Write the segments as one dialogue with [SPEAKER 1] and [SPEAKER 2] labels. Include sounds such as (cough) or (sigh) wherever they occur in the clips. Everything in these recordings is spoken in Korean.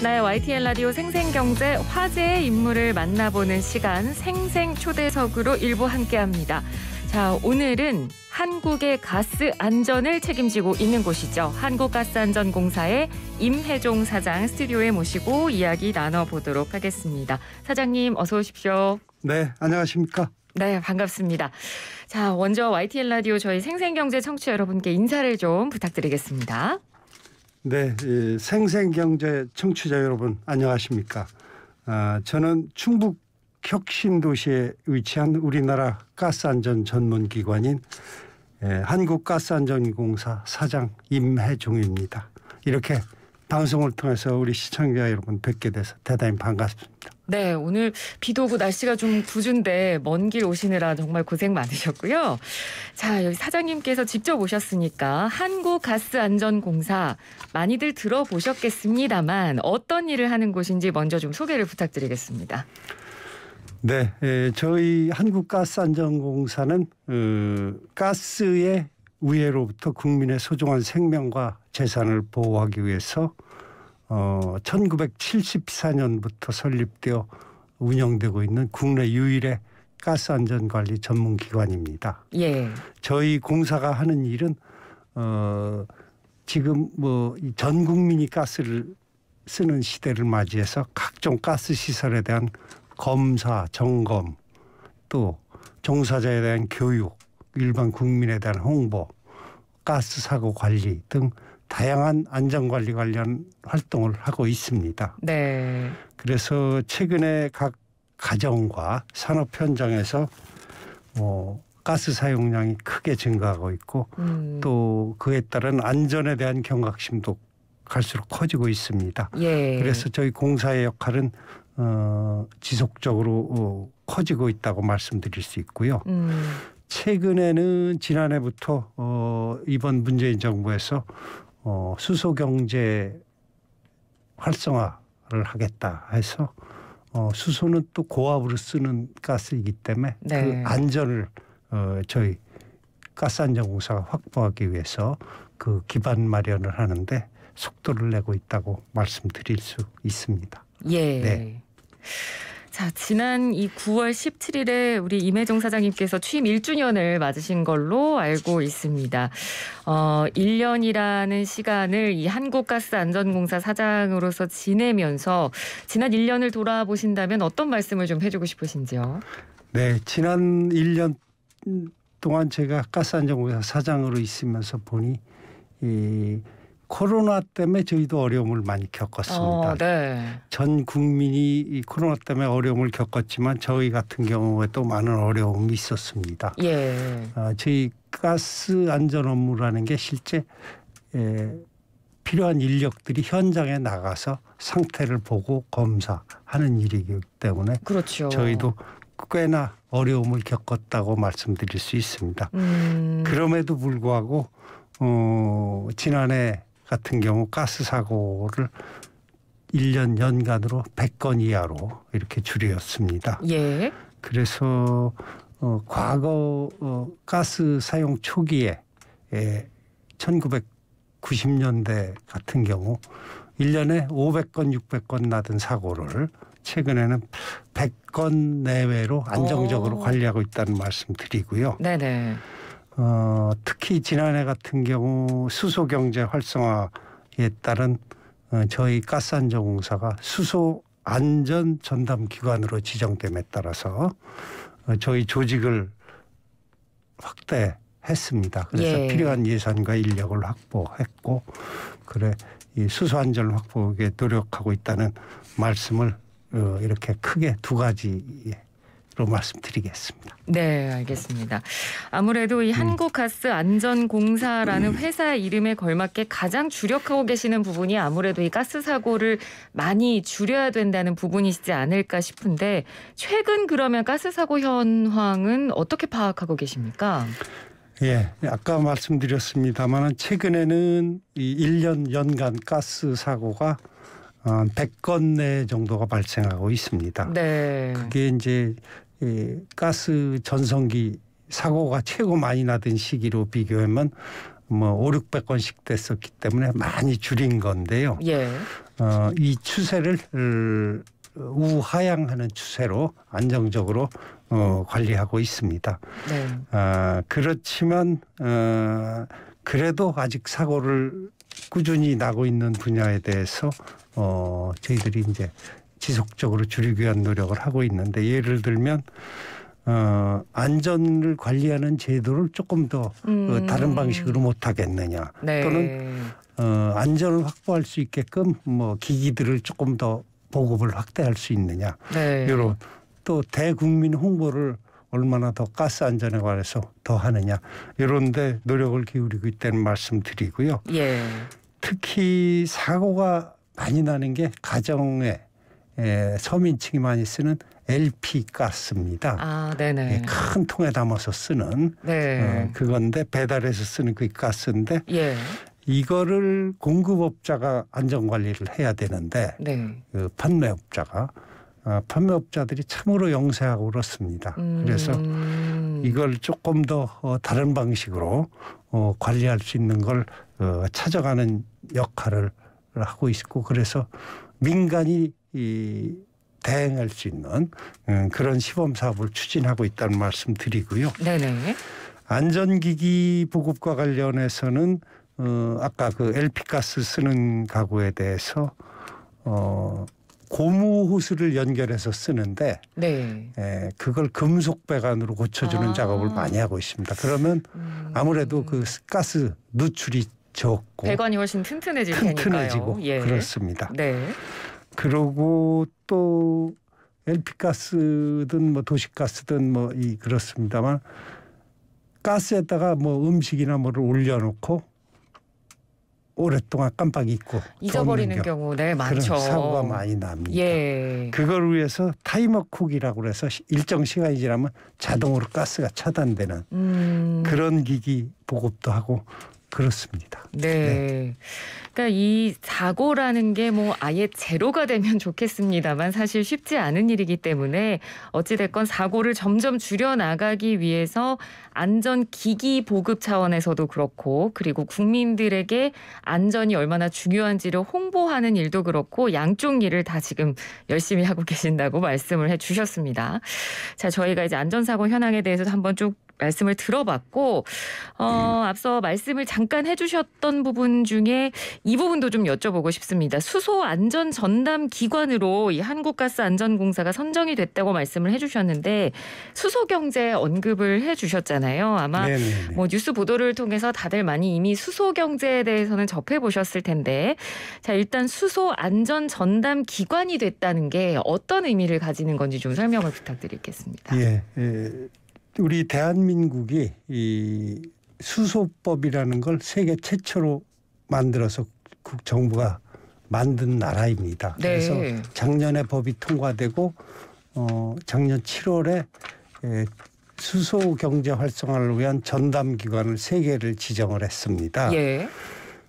[SPEAKER 1] 나 네, YTN 라디오 생생경제 화제의 인물을 만나보는 시간 생생 초대석으로 일부 함께합니다. 자, 오늘은 한국의 가스 안전을 책임지고 있는 곳이죠. 한국가스안전공사의 임혜종 사장 스튜디오에 모시고 이야기 나눠보도록 하겠습니다. 사장님 어서 오십시오.
[SPEAKER 2] 네, 안녕하십니까?
[SPEAKER 1] 네, 반갑습니다. 자, 먼저 YTN 라디오 저희 생생경제 청취자 여러분께 인사를 좀 부탁드리겠습니다.
[SPEAKER 2] 네, 생생경제 청취자 여러분 안녕하십니까? 아, 저는 충북 혁신도시에 위치한 우리나라 가스안전 전문기관인 예, 한국가스안전공사 사장 임혜종입니다. 이렇게 방송을 통해서 우리 시청자 여러분 뵙게 돼서 대단히 반갑습니다.
[SPEAKER 1] 네, 오늘 비도 오고 날씨가 좀 궂은데 먼 길 오시느라 정말 고생 많으셨고요. 자, 여기 사장님께서 직접 오셨으니까 한국가스안전공사 많이들 들어보셨겠습니다만 어떤 일을 하는 곳인지 먼저 좀 소개를 부탁드리겠습니다.
[SPEAKER 2] 네, 에, 저희 한국가스안전공사는 어, 가스의 우해로부터 국민의 소중한 생명과 재산을 보호하기 위해서 어, 1974년부터 설립되어 운영되고 있는 국내 유일의 가스 안전 관리 전문 기관입니다. 예. 저희 공사가 하는 일은 어 지금 뭐전 국민이 가스를 쓰는 시대를 맞이해서 각종 가스 시설에 대한 검사, 점검, 또 종사자에 대한 교육, 일반 국민에 대한 홍보, 가스 사고 관리 등 다양한 안전관리 관련 활동을 하고 있습니다. 네. 그래서 최근에 각 가정과 산업 현장에서 뭐 가스 사용량이 크게 증가하고 있고 음. 또 그에 따른 안전에 대한 경각심도 갈수록 커지고 있습니다. 예. 그래서 저희 공사의 역할은 어, 지속적으로 어, 커지고 있다고 말씀드릴 수 있고요. 음. 최근에는 지난해부터 어, 이번 문재인 정부에서 어, 수소 경제 활성화를 하겠다 해서 어, 수소는 또 고압으로 쓰는 가스이기 때문에 그 네. 그 안전을 어, 저희 가스안전공사가 확보하기 위해서 그 기반 마련을 하는데 속도를 내고 있다고 말씀드릴 수 있습니다.
[SPEAKER 1] 예. 네. 자, 지난 이 9월 17일에 우리 임혜종 사장님께서 취임 1주년을 맞으신 걸로 알고 있습니다. 어, 1년이라는 시간을 이 한국가스안전공사 사장으로서 지내면서 지난 1년을 돌아보신다면 어떤 말씀을 좀 해주고 싶으신지요?
[SPEAKER 2] 네, 지난 1년 동안 제가 가스안전공사 사장으로 있으면서 보니 이 코로나 때문에 저희도 어려움을 많이 겪었습니다. 어, 네. 전 국민이 코로나 때문에 어려움을 겪었지만 저희 같은 경우에 또 많은 어려움이 있었습니다. 예. 어, 저희 가스 안전 업무라는 게 실제 에, 예, 필요한 인력들이 현장에 나가서 상태를 보고 검사하는 일이기 때문에 그렇죠. 저희도 꽤나 어려움을 겪었다고 말씀드릴 수 있습니다.
[SPEAKER 1] 음.
[SPEAKER 2] 그럼에도 불구하고 어, 지난해 같은 경우 가스 사고를 1년 연간으로 100건 이하로 이렇게 줄였습니다. 예. 그래서 어, 과거 어, 가스 사용 초기에 예, 1990년대 같은 경우 1년에 500건, 600건 나던 사고를 최근에는 100건 내외로 안정적으로 오. 어. 관리하고 있다는 말씀 드리고요. 네네. 어, 특히 지난해 같은 경우 수소 경제 활성화에 따른 어, 저희 가스안전공사가 수소 안전 전담 기관으로 지정됨에 따라서 어, 저희 조직을 확대했습니다. 그래서 예. 필요한 예산과 인력을 확보했고 그래 이 수소 안전 확보에 노력하고 있다는 말씀을 어, 이렇게 크게 두 가지 예, 것으로 말씀드리겠습니다.
[SPEAKER 1] 네, 알겠습니다. 아무래도 이 한국가스 안전공사라는 음. 회사 이름에 걸맞게 가장 주력하고 계시는 부분이 아무래도 이 가스 사고를 많이 줄여야 된다는 부분이시지 않을까 싶은데 최근 그러면 가스 사고 현황은 어떻게 파악하고 계십니까?
[SPEAKER 2] 예, 아까 말씀드렸습니다만 최근에는 이 1년 연간 가스 사고가 100건 내 정도가 발생하고 있습니다. 네. 그게 이제 이 가스 전성기 사고가 최고 많이 나던 시기로 비교하면 뭐 5, 600건씩 됐었기 때문에 많이 줄인 건데요. 예. 어, 이 추세를 어, 우하향하는 추세로 안정적으로 어, 관리하고 있습니다. 네. 어, 그렇지만 어, 그래도 아직 사고를 꾸준히 나고 있는 분야에 대해서 어, 저희들이 이제 지속적으로 줄이기 위한 노력을 하고 있는데 예를 들면 어, 안전을 관리하는 제도를 조금 더 어, 음. 어, 다른 방식으로 못 하겠느냐 네. 또는 어, 안전을 확보할 수 있게끔 뭐 기기들을 조금 더 보급을 확대할 수 있느냐 네. 이런 또 대국민 홍보를 얼마나 더 가스 안전에 관해서 더 하느냐 이런데 노력을 기울이고 있다는 말씀드리고요. 예. 특히 사고가 많이 나는 게 가정에 예, 서민층이 많이 쓰는 LP 가스입니다. 아,
[SPEAKER 1] 네네. 예, 큰
[SPEAKER 2] 통에 담아서 쓰는 네. 어, 그건데 배달해서 쓰는 그 가스인데 예. 이거를 공급업자가 안전관리를 해야 되는데 네. 그 판매업자가 어, 판매업자들이 참으로 영세하고 그렇습니다. 음. 그래서 이걸 조금 더 어, 다른 방식으로 어, 관리할 수 있는 걸 어, 찾아가는 역할을 하고 있고 그래서 민간이 이 대행할 수 있는 음, 그런 시범 사업을 추진하고 있다는 말씀 드리고요. 네네. 안전기기 보급과 관련해서는 어, 아까 그 LP가스 쓰는 가구에 대해서 어, 고무 호스를 연결해서 쓰는데 네. 에, 예, 그걸 금속 배관으로 고쳐주는 아. 작업을 많이 하고 있습니다. 그러면 음. 아무래도 그 가스 누출이 적고
[SPEAKER 1] 배관이 훨씬 튼튼해질 튼튼해지고 예. 그렇습니다.
[SPEAKER 2] 네. 그러고 또 LP가스든 뭐 도시가스든 뭐 이 그렇습니다만 가스에다가 뭐 음식이나 뭐를 올려놓고 오랫동안 깜빡 잊고 잊어버리는 경우 네 많죠. 그런 사고가 많이 납니다. 예. 그걸 위해서 타이머 쿡이라고 해서 일정 시간이 지나면 자동으로 가스가 차단되는
[SPEAKER 1] 음.
[SPEAKER 2] 그런 기기 보급도 하고 그렇습니다.
[SPEAKER 1] 네. 네. 그러니까 이 사고라는 게 뭐 아예 제로가 되면 (laughs) 좋겠습니다만 사실 쉽지 않은 일이기 때문에 어찌됐건 사고를 점점 줄여나가기 위해서 안전기기 보급 차원에서도 그렇고 그리고 국민들에게 안전이 얼마나 중요한지를 홍보하는 일도 그렇고 양쪽 일을 다 지금 열심히 하고 계신다고 말씀을 해 주셨습니다. 자, 저희가 이제 안전사고 현황에 대해서 한번 쭉 말씀을 들어봤고 어, 예. 앞서 말씀을 잠깐 해주셨던 부분 중에 이 부분도 좀 여쭤보고 싶습니다. 수소 안전 전담 기관으로 이 한국가스안전공사가 선정이 됐다고 말씀을 해주셨는데 수소 경제 언급을 해주셨잖아요. 아마 뭐 뉴스 보도를 통해서 다들 많이 이미 수소 경제에 대해서는 접해 보셨을 텐데 자 일단 수소 안전 전담 기관이 됐다는 게 어떤 의미를 가지는 건지 좀 설명을 부탁드리겠습니다.
[SPEAKER 2] 예. 예. 우리 대한민국이 이 수소법이라는 걸 세계 최초로 만들어서 국 정부가 만든 나라입니다. 네. 그래서 작년에 법이 통과되고 어 작년 7월에 에, 수소 경제 활성화를 위한 전담 기관을 세 개를 지정을 했습니다. 예.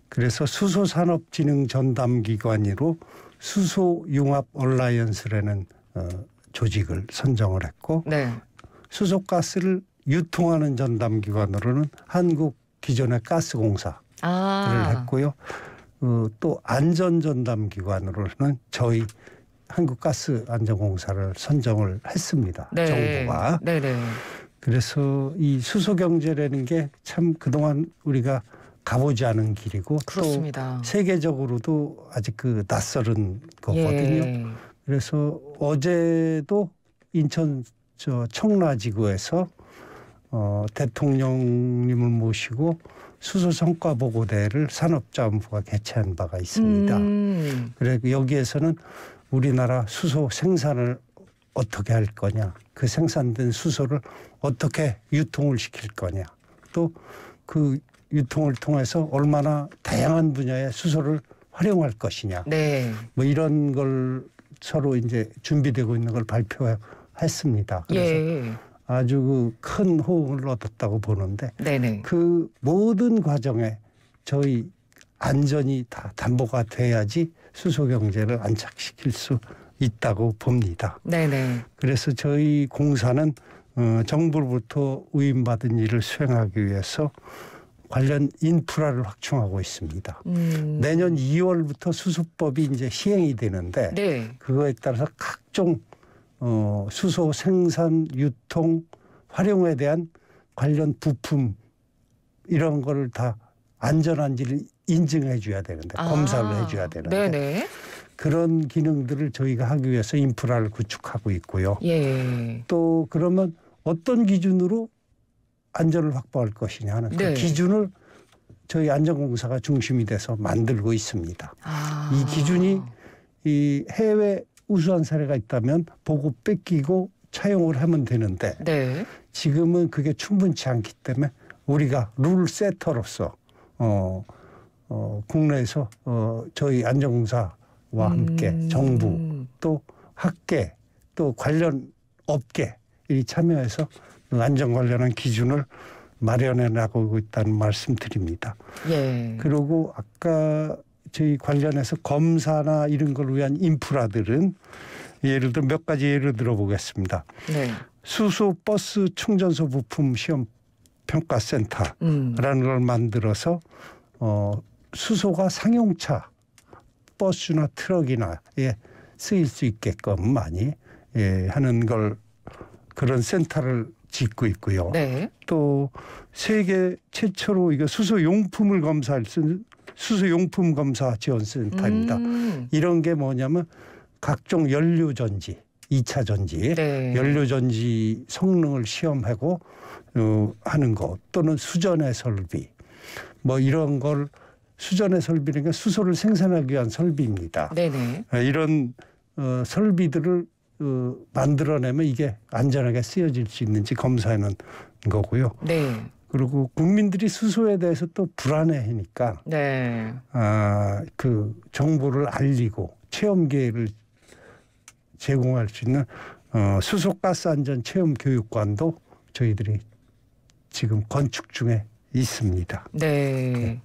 [SPEAKER 2] 그래서 수소 산업 진흥 전담 기관으로 수소 융합 얼라이언스라는 어, 조직을 선정을 했고 네. 수소가스를 유통하는 전담기관으로는 한국 기존의 가스공사를
[SPEAKER 1] 아.
[SPEAKER 2] 했고요. 어, 또 안전전담기관으로는 저희 한국가스안전공사를 선정을 했습니다. 네. 정부가. 네네. 네. 그래서 이 수소경제라는 게 참 그동안 우리가 가보지 않은 길이고 그렇습니다. 또 세계적으로도 아직 그 낯설은 거거든요. 예. 그래서 어제도 인천 저 청라지구에서 어, 대통령님을 모시고 수소 성과 보고대를 산업자원부가 개최한 바가 있습니다. 음. 그리고 여기에서는 우리나라 수소 생산을 어떻게 할 거냐, 그 생산된 수소를 어떻게 유통을 시킬 거냐, 또 그 유통을 통해서 얼마나 다양한 분야의 수소를 활용할 것이냐, 네. 뭐 이런 걸 서로 이제 준비되고 있는 걸 발표해. 하 했습니다. 그래서 예. 아주 그 큰 호응을 얻었다고 보는데 네네. 그 모든 과정에 저희 안전이 다 담보가 돼야지 수소 경제를 안착시킬 수 있다고 봅니다. 네네. 그래서 저희 공사는 어, 정부로부터 위임받은 일을 수행하기 위해서 관련 인프라를 확충하고 있습니다. 음. 내년 2월부터 수수법이 이제 시행이 되는데 네. 그거에 따라서 각종 어, 수소 생산, 유통, 활용에 대한 관련 부품 이런 거를 다 안전한지를 인증해 줘야 되는데 아, 검사를 해 줘야 되는데 네네. 그런 기능들을 저희가 하기 위해서 인프라를 구축하고 있고요. 예. 또 그러면 어떤 기준으로 안전을 확보할 것이냐 하는 그 네. 그 기준을 저희 안전공사가 중심이 돼서 만들고 있습니다. 아. 이 기준이 이 해외 우수한 사례가 있다면 보고 뺏기고 차용을 하면 되는데 네. 지금은 그게 충분치 않기 때문에 우리가 룰 세터로서 어, 어, 국내에서 어, 저희 안전공사와 음. 함께 정부 또 학계 또 관련 업계 이 참여해서 안전 관련한 기준을 마련해 나가고 있다는 말씀드립니다. 예. 그리고 아까 저희 관련해서 검사나 이런 걸 위한 인프라들은 예를 들어 몇 가지 예를 들어보겠습니다. 네. 수소 버스 충전소 부품 시험 평가센터라는 음. 걸 만들어서 어 수소가 상용차 버스나 트럭이나 예 쓰일 수 있게끔 많이 예 하는 걸 그런 센터를 짓고 있고요. 네. 또 세계 최초로 이거 수소 용품을 검사할 수 있는 수소용품 검사 지원센터입니다. 음. 이런 게 뭐냐면 각종 연료 전지, 2차 전지, 네. 연료 전지 성능을 시험하고 어, 하는 것 또는 수전의 설비 뭐 이런 걸 수전의 설비는 게 그러니까 수소를 생산하기 위한 설비입니다. 네네. 네. 어, 이런 어, 설비들을 어, 만들어내면 이게 안전하게 쓰여질 수 있는지 검사하는 거고요. 네. 그리고 국민들이 수소에 대해서 또 불안해하니까 네. 아, 그 정보를 알리고 체험 기회를 제공할 수 있는 어, 수소가스 안전 체험 교육관도 저희들이 지금 건축 중에 있습니다.
[SPEAKER 1] 네. 네.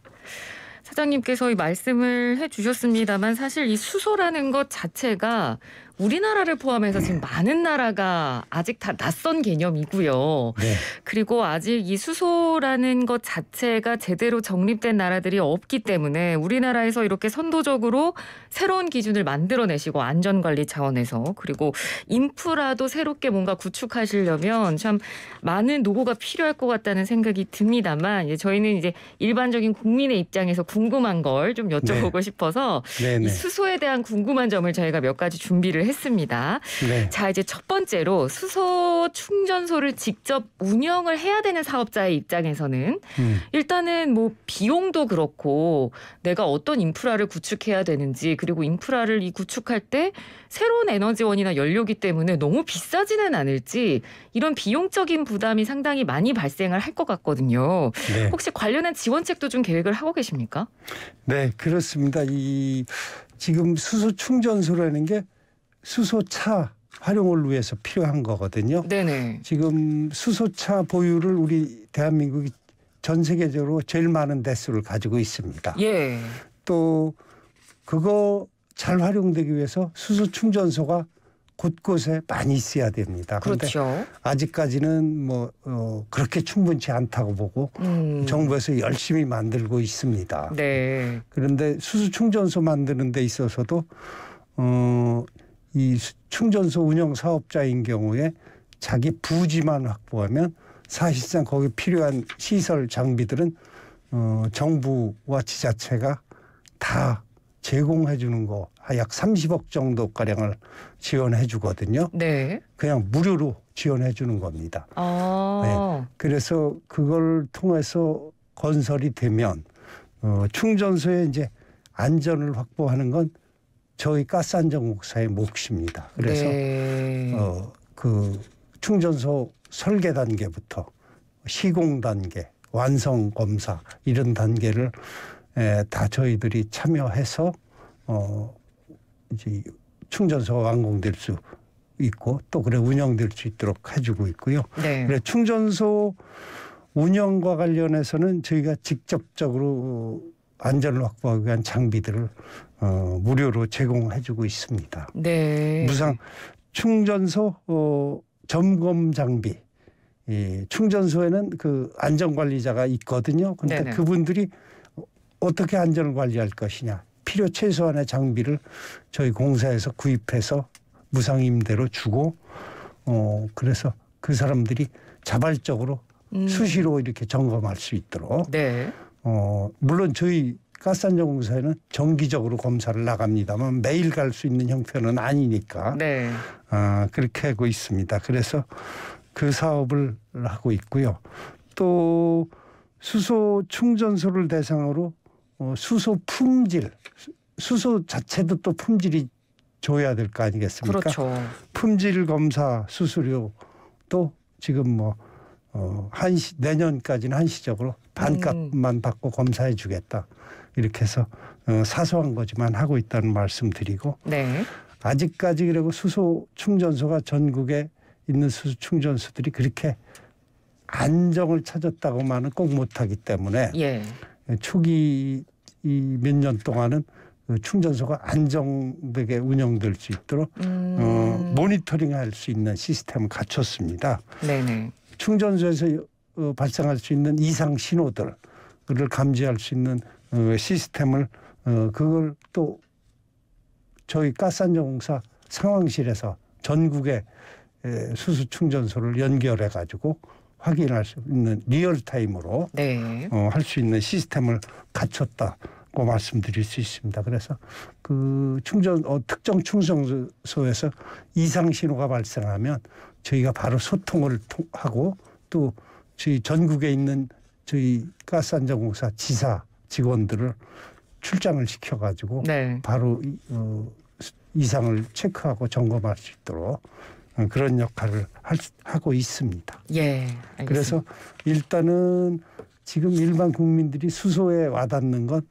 [SPEAKER 1] 사장님께서 이 말씀을 해주셨습니다만 사실 이 수소라는 것 자체가 우리나라를 포함해서 지금 많은 나라가 아직 다 낯선 개념이고요. 네. 그리고 아직 이 수소라는 것 자체가 제대로 정립된 나라들이 없기 때문에 우리나라에서 이렇게 선도적으로 새로운 기준을 만들어내시고 안전관리 차원에서 그리고 인프라도 새롭게 뭔가 구축하시려면 참 많은 노고가 필요할 것 같다는 생각이 듭니다만 이제 저희는 이제 일반적인 국민의 입장에서 궁금한 걸좀 네. 여쭤보고 네. 싶어서 네, 이 네. 수소에 대한 궁금한 점을 저희가 몇 가지 준비를 준비를 했습니다. 네. 자, 이제 첫 번째로 수소 충전소를 직접 운영을 해야 되는 사업자의 입장에서는 음. 일단은 뭐 비용도 그렇고 내가 어떤 인프라를 구축해야 되는지 그리고 인프라를 이 구축할 때 새로운 에너지원이나 연료기 때문에 너무 비싸지는 않을지 이런 비용적인 부담이 상당히 많이 발생을 할 것
[SPEAKER 2] 같거든요. 네.
[SPEAKER 1] 혹시 관련한 지원책도 좀 계획을
[SPEAKER 2] 하고 계십니까? 네, 그렇습니다. 이 지금 수소 충전소라는 게 수소차 활용을 위해서 필요한 거거든요. 네네. 지금 수소차 보유를 우리 대한민국이 전 세계적으로 제일 많은 대수를 가지고 있습니다. 예. 또 그거 잘 활용되기 위해서 수소 충전소가 곳곳에 많이 있어야 됩니다. 그런데 그렇죠. 아직까지는 뭐 어, 그렇게 충분치 않다고 보고 음. 정부에서 열심히 만들고 있습니다. 네. 그런데 수소 충전소 만드는 데 있어서도 어, 이 충전소 운영 사업자인 경우에 자기 부지만 확보하면 사실상 거기 필요한 시설 장비들은 어, 정부와 지자체가 다 제공해 주는 거 약 30억 정도 가량을 지원해 주거든요. 네. 그냥 무료로 지원해 주는 겁니다. 아. 네. 그래서 그걸 통해서 건설이 되면 어, 충전소에 이제 안전을 확보하는 건 저희 가스안전 목사의 몫입니다. 그래서 네. 어, 그 충전소 설계 단계부터 시공 단계, 완성 검사 이런 단계를 에, 다 저희들이 참여해서 어, 이제 충전소가 완공될 수 있고 또 그래 운영될 수 있도록 해주고 있고요. 네. 그래 충전소 운영과 관련해서는 저희가 직접적으로 안전을 확보하기 위한 장비들을 어, 무료로 제공해주고 있습니다. 네. 무상 충전소 어, 점검 장비. 이 충전소에는 그 안전관리자가 있거든요. 근데 그러니까 그분들이 어떻게 안전을 관리할 것이냐. 필요 최소한의 장비를 저희 공사에서 구입해서 무상 임대로 주고 어 그래서 그 사람들이 자발적으로 음. 수시로 이렇게 점검할 수 있도록 네. 어, 물론 저희 가스안전공사에는 정기적으로 검사를 나갑니다만 매일 갈 수 있는 형편은 아니니까 네. 아, 그렇게 하고 있습니다. 그래서 그 사업을 하고 있고요. 또 수소 충전소를 대상으로 어, 수소 품질 수소 자체도 또 품질이 줘야 될 거 아니겠습니까? 그렇죠. 품질 검사 수수료도 지금 뭐 어, 한시 내년까지는 한시적으로 반값만 받고 검사해 주겠다. 이렇게 해서 어, 사소한 거지만 하고 있다는 말씀드리고 네. 아직까지 그리고 수소 충전소가 전국에 있는 수소 충전소들이 그렇게 안정을 찾았다고만은 꼭 못하기 때문에 예. 초기 이몇 년 동안은 그 충전소가 안정되게 운영될 수 있도록 어, 음. 어, 모니터링할 수 있는 시스템을 갖췄습니다. 네네. 충전소에서 어, 발생할 수 있는 이상 신호들 그를 감지할 수 있는 어, 시스템을 어, 그걸 또 저희 가산안공사 상황실에서 전국에 수수 충전소를 연결해 가지고 확인할 수 있는 리얼타임으로 네. 어, 할 수 있는 시스템을 갖췄다고 말씀드릴 수 있습니다. 그래서 그 충전 어, 특정 충전소에서 이상 신호가 발생하면 저희가 바로 소통을 하고 또 저희 전국에 있는 저희 가스안전공사 지사 직원들을 출장을 시켜가지고 네. 바로 어, 이상을 체크하고 점검할 수 있도록 어, 그런 역할을 할, 하고 있습니다. 예. 알겠습니다. 그래서 일단은 지금 일반 국민들이 수소에 와닿는 것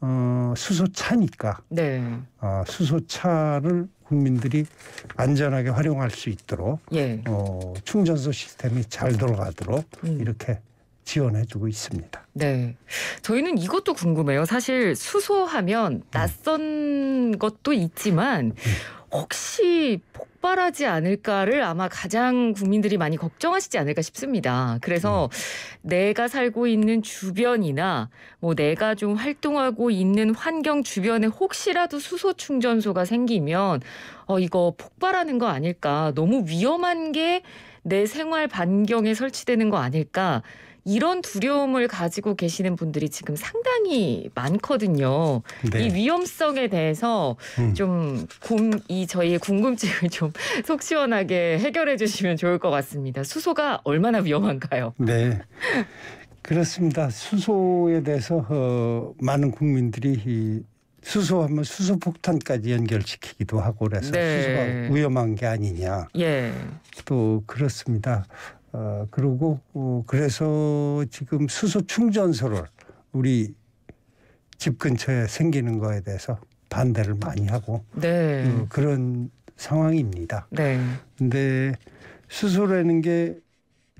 [SPEAKER 2] 어, 수소차니까 네. 어, 수소차를 국민들이 안전하게 활용할 수 있도록 예. 어, 충전소 시스템이 잘 돌아가도록 음. 이렇게 지원해주고 있습니다.
[SPEAKER 1] 네, 저희는 이것도 궁금해요. 사실 수소하면 음. 낯선 음. 것도 있지만. 음. 혹시 폭발하지 않을까를 아마 가장 국민들이 많이 걱정하시지 않을까 싶습니다. 그래서 음. 내가 살고 있는 주변이나 뭐 내가 좀 활동하고 있는 환경 주변에 혹시라도 수소 충전소가 생기면 어 이거 폭발하는 거 아닐까? 너무 위험한 게 내 생활 반경에 설치되는 거 아닐까? 이런 두려움을 가지고 계시는 분들이 지금 상당히 많거든요. 네. 이 위험성에 대해서 음. 좀이 저희의 궁금증을 (laughs) 좀 속 시원하게 해결해 주시면 좋을 것 같습니다. 수소가 얼마나 위험한가요?
[SPEAKER 2] 네. 그렇습니다. 수소에 대해서 어, 많은 국민들이 이 수소하면 수소 폭탄까지 연결시키기도 하고 그래서 네. 수소가 위험한 게 아니냐. 예. 또 그렇습니다. 어, 그리고 어, 그래서 지금 수소 충전소를 우리 집 근처에 생기는 거에 대해서 반대를 많이 하고
[SPEAKER 1] 네. 어,
[SPEAKER 2] 그런 상황입니다. 네. 근데 수소라는 게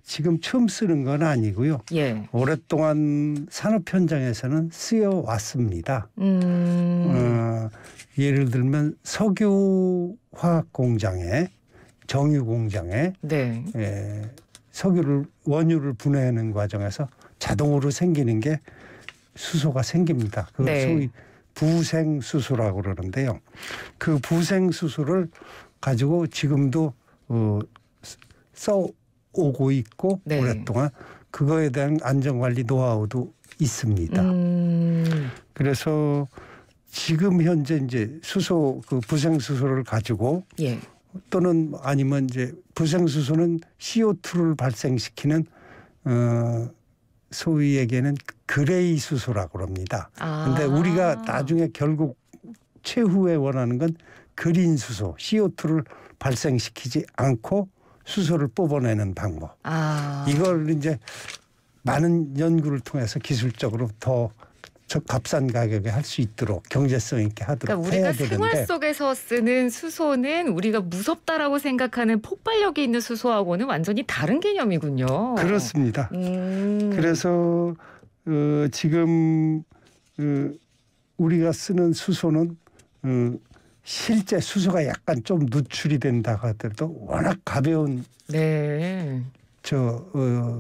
[SPEAKER 2] 지금 처음 쓰는 건 아니고요. 예. 오랫동안 산업 현장에서는 쓰여 왔습니다.
[SPEAKER 1] 음... 어,
[SPEAKER 2] 예를 들면 석유 화학 공장에 정유 공장에 네. 예, 석유를 원유를 분해하는 과정에서 자동으로 생기는 게 수소가 생깁니다. 그 네. 소위 부생수소라고 그러는데요. 그 부생수소를 가지고 지금도 어, 써오고 있고 네. 오랫동안 그거에 대한 안전관리 노하우도 있습니다. 음. 그래서 지금 현재 이제 수소 그 부생수소를 가지고 예. 또는 아니면 이제 부생수소는 CO2를 발생시키는 어 소위 얘기는 그레이 수소라고 합니다. 아. 근데 우리가 나중에 결국 최후에 원하는 건 그린 수소, CO2를 발생시키지 않고 수소를 뽑아내는 방법. 아. 이걸 이제 많은 연구를 통해서 기술적으로 더저 값싼 가격에 할 수 있도록 경제성 있게 하도록 그러니까 해야 되는데 우리가 생활
[SPEAKER 1] 속에서 쓰는 수소는 우리가 무섭다라고 생각하는 폭발력이 있는 수소하고는 완전히 다른 개념이군요.
[SPEAKER 2] 그렇습니다. 음. 그래서 어, 지금 어, 우리가 쓰는 수소는 어, 실제 수소가 약간 좀 누출이 된다 하더라도 워낙 가벼운 네. 저 어,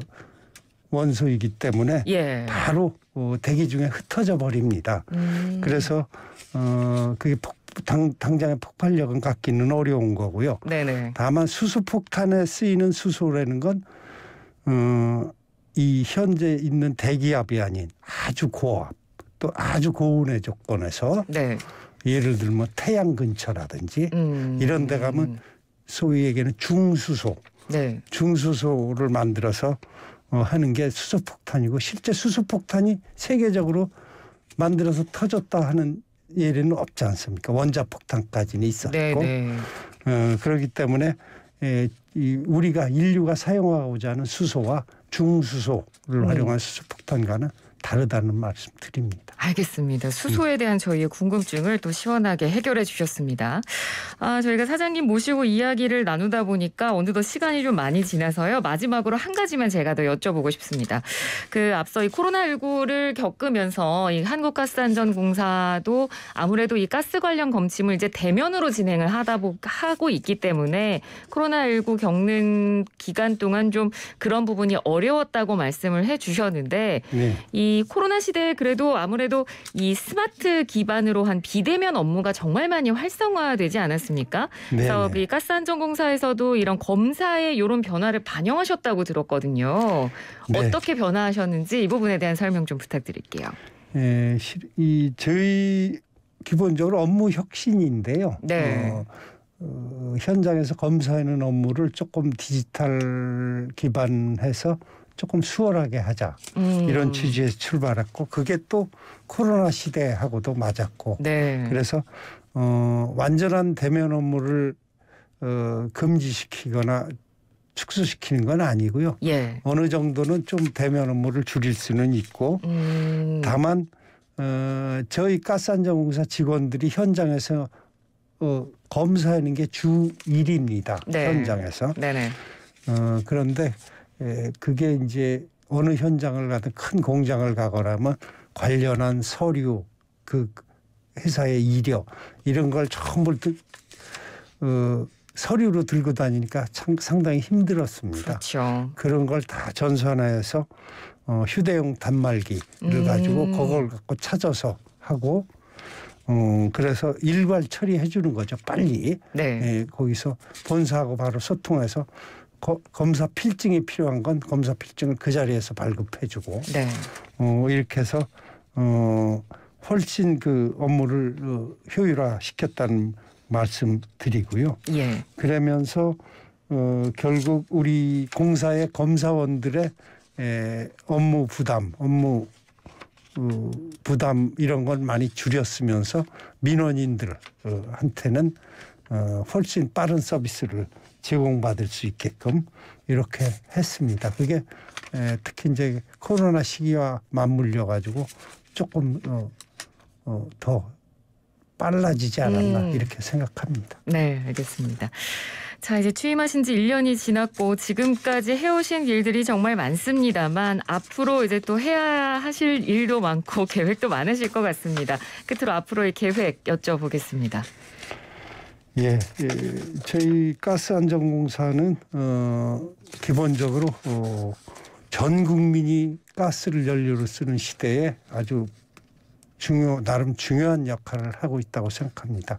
[SPEAKER 2] 원소이기 때문에 예. 바로 어, 대기 중에 흩어져 버립니다. 음. 그래서 어, 그게 폭, 당, 당장의 폭발력은 갖기는 어려운 거고요. 네네. 다만 수소폭탄에 쓰이는 수소라는 건 어, 이 현재 있는 대기압이 아닌 아주 고압 또 아주 고온의 조건에서 네. 예를 들면 태양 근처라든지 음. 이런 데 가면 소위 얘기하는 중수소 네. 중수소를 만들어서 어, 하는 게 수소폭탄이고 실제 수소폭탄이 세계적으로 만들어서 터졌다 하는 예리는 없지 않습니까? 원자폭탄까지는 있었고 네, 네. 어, 그렇기 때문에 에, 예, 이 우리가 인류가 사용하고자 하는 수소와 중수소를 음. 활용한 수소폭탄과는 다르다는 말씀 드립니다. 알겠습니다. 수소에
[SPEAKER 1] 음. 대한 저희의 궁금증을 또 시원하게 해결해 주셨습니다. 아, 저희가 사장님 모시고 이야기를 나누다 보니까 어느덧 시간이 좀 많이 지나서요. 마지막으로 한 가지만 제가 더 여쭤보고 싶습니다. 그 앞서 이 코로나19를 겪으면서 이 한국가스안전공사도 아무래도 이 가스 관련 검침을 이제 대면으로 진행을 하다 보, 하고 있기 때문에 코로나19 겪는 기간 동안 좀 그런 부분이 어려웠다고 말씀을 해 주셨는데 네. 이이 코로나 시대에 그래도 아무래도 이 스마트 기반으로 한 비대면 업무가 정말 많이 활성화되지 않았습니까? 네 그래서 이 네. 가스안전공사에서도 이런 검사의 이런 변화를 반영하셨다고
[SPEAKER 2] 들었거든요. 네. 어떻게
[SPEAKER 1] 변화하셨는지 이 부분에 대한 설명 좀 부탁드릴게요.
[SPEAKER 2] 예, 이 저희 기본적으로 업무 혁신인데요. 네. 어, 어, 현장에서 검사하는 업무를 조금 디지털 기반해서 조금 수월하게 하자 음. 이런 취지에서 출발했고 그게 또 코로나 시대하고도 맞았고 네. 그래서 어, 완전한 대면 업무를 어, 금지시키거나 축소시키는 건 아니고요. 예. 어느 정도는 좀 대면 업무를 줄일 수는 있고 음. 다만 어, 저희 가스안전공사 직원들이 현장에서 어, 검사하는 게 주 일입니다. 네. 현장에서. 네네. 어, 그런데 에, 예, 그게 이제 어느 현장을 가든 큰 공장을 가거나 하면 관련한 서류 그 회사의 이력 이런 걸 전부 어, 서류로 들고 다니니까 참, 상당히 힘들었습니다. 그렇죠. 그런 걸 다 전산화해서 어, 휴대용 단말기를 음. 가지고 그걸 갖고 찾아서 하고 어, 그래서 일괄 처리해 주는 거죠. 빨리 네. 예, 거기서 본사하고 바로 소통해서 거, 검사 필증이 필요한 건 검사 필증을 그 자리에서 발급해주고 네. 어, 이렇게 해서 어, 훨씬 그 업무를 어, 효율화 시켰다는 말씀 드리고요. 예. 그러면서 어, 결국 우리 공사의 검사원들의 에, 업무 부담, 업무 어, 부담 이런 건 많이 줄였으면서 민원인들한테는 어, 훨씬 빠른 서비스를 제공받을 수 있게끔 이렇게 했습니다. 그게 특히 이제 코로나 시기와 맞물려 가지고 조금 어, 어, 더 빨라지지 않았나 음. 이렇게 생각합니다. 네, 알겠습니다.
[SPEAKER 1] 자, 이제 취임하신 지 1년이 지났고 지금까지 해오신 일들이 정말 많습니다만 앞으로 이제 또 해야 하실 일도 많고 (laughs) 계획도 많으실 것 같습니다. 끝으로 앞으로의 계획 여쭤보겠습니다.
[SPEAKER 2] 예, 예, 저희 가스안전공사는 어, 기본적으로 어, 전 국민이 가스를 연료로 쓰는 시대에 아주 중요 나름 중요한 역할을 하고 있다고 생각합니다.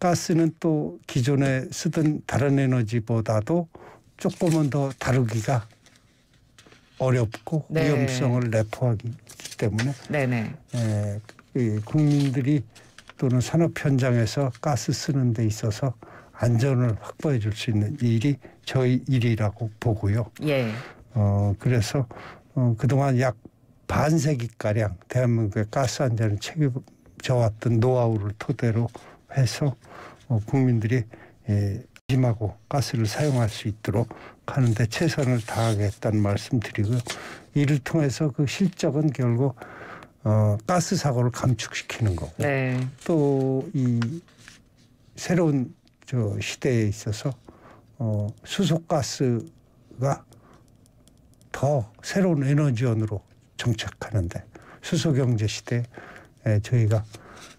[SPEAKER 2] 가스는 또 기존에 쓰던 다른 에너지보다도 조금은 더 다루기가 어렵고 네. 위험성을 내포하기 때문에 네, 네. 에, 국민들이 또는 산업 현장에서 가스 쓰는 데 있어서 안전을 확보해 줄 수 있는 일이 저희 일이라고 보고요. 예. 어, 그래서 어, 그동안 약 반세기가량 대한민국의 가스 안전을 책임져왔던 노하우를 토대로 해서 어, 국민들이 예, 임하고 가스를 사용할 수 있도록 하는데 최선을 다하겠다는 말씀 드리고요. 이를 통해서 그 실적은 결국 어, 가스 사고를 감축시키는 거고 네. 또이 새로운 저 시대에 있어서 어, 수소가스가 더 새로운 에너지원으로 정착하는데 수소경제 시대에 저희가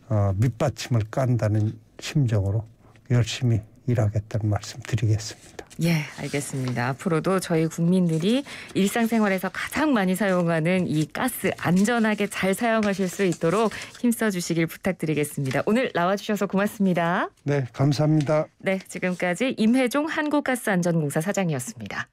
[SPEAKER 2] 어, 밑받침을 깐다는 심정으로 열심히 일하겠다는 말씀드리겠습니다.
[SPEAKER 1] 예, 알겠습니다. 앞으로도 저희 국민들이 일상생활에서 가장 많이 사용하는 이 가스 안전하게 잘 사용하실 수 있도록 힘써 주시길 부탁드리겠습니다. 오늘 나와 주셔서 고맙습니다.
[SPEAKER 2] 네, 감사합니다.
[SPEAKER 1] 네, 지금까지 임혜종 한국가스안전공사 사장이었습니다.